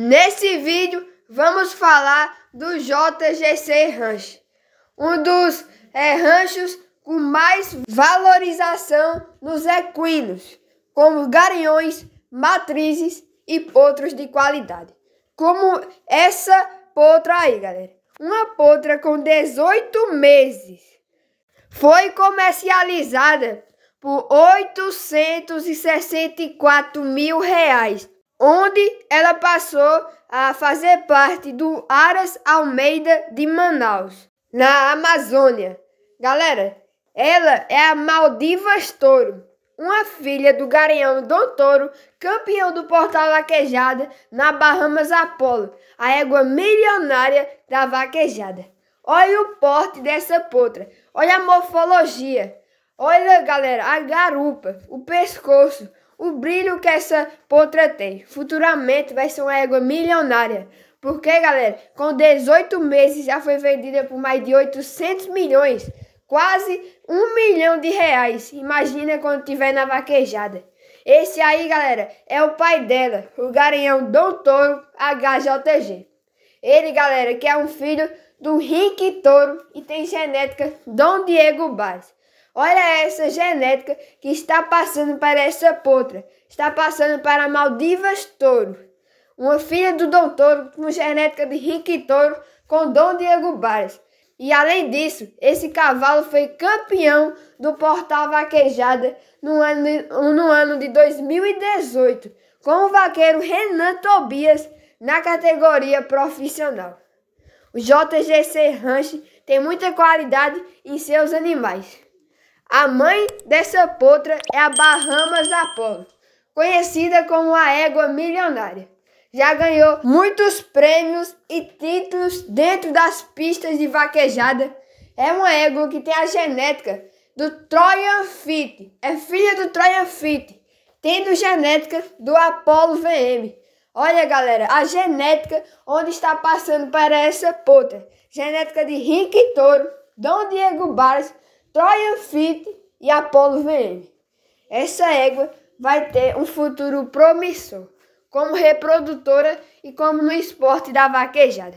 Nesse vídeo vamos falar do JGC Ranch, um dos é, ranchos com mais valorização nos equinos, como garanhões, matrizes e potros de qualidade. Como essa potra aí, galera. Uma potra com 18 meses. Foi comercializada por 864 mil reais onde ela passou a fazer parte do Aras Almeida de Manaus, na Amazônia. Galera, ela é a Maldivas Touro, uma filha do Garanhão Dom Touro, campeão do Portal Vaquejada na Bahamas Apolo, a égua milionária da vaquejada. Olha o porte dessa potra, olha a morfologia, olha, galera, a garupa, o pescoço, o brilho que essa potra tem. Futuramente vai ser uma égua milionária. Porque, galera, com 18 meses já foi vendida por mais de 800 milhões. Quase um milhão de reais. Imagina quando tiver na vaquejada. Esse aí, galera, é o pai dela, o garanhão Dom Toro HJG. Ele, galera, que é um filho do Henrique Toro e tem genética Dom Diego Baz. Olha essa genética que está passando para essa potra. Está passando para Maldivas Touro. Uma filha do Dom Touro com genética de Rick Touro com Dom Diego Bares. E além disso, esse cavalo foi campeão do Portal Vaquejada no ano, no ano de 2018, com o vaqueiro Renan Tobias na categoria profissional. O JGC Ranch tem muita qualidade em seus animais. A mãe dessa potra é a Bahamas Apollo, conhecida como a égua milionária. Já ganhou muitos prêmios e títulos dentro das pistas de vaquejada. É uma égua que tem a genética do Trojan Fit. É filha do Trojan Fit, tendo genética do Apollo VM. Olha, galera, a genética onde está passando para essa potra. Genética de Rick Toro, Dom Diego Barros, Trojan Fit e Apollo VM. Essa égua vai ter um futuro promissor como reprodutora e como no esporte da vaquejada.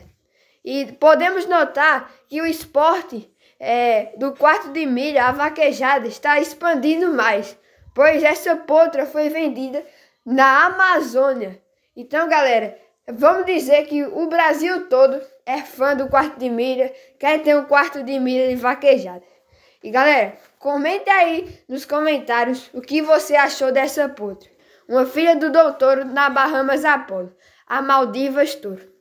E podemos notar que o esporte é, do quarto de milha, a vaquejada, está expandindo mais, pois essa potra foi vendida na Amazônia. Então, galera, vamos dizer que o Brasil todo é fã do quarto de milha, quer ter um quarto de milha de vaquejada. E galera, comente aí nos comentários o que você achou dessa putra. Uma filha do doutor na Bahamas Apolo, a Maldivas Tour.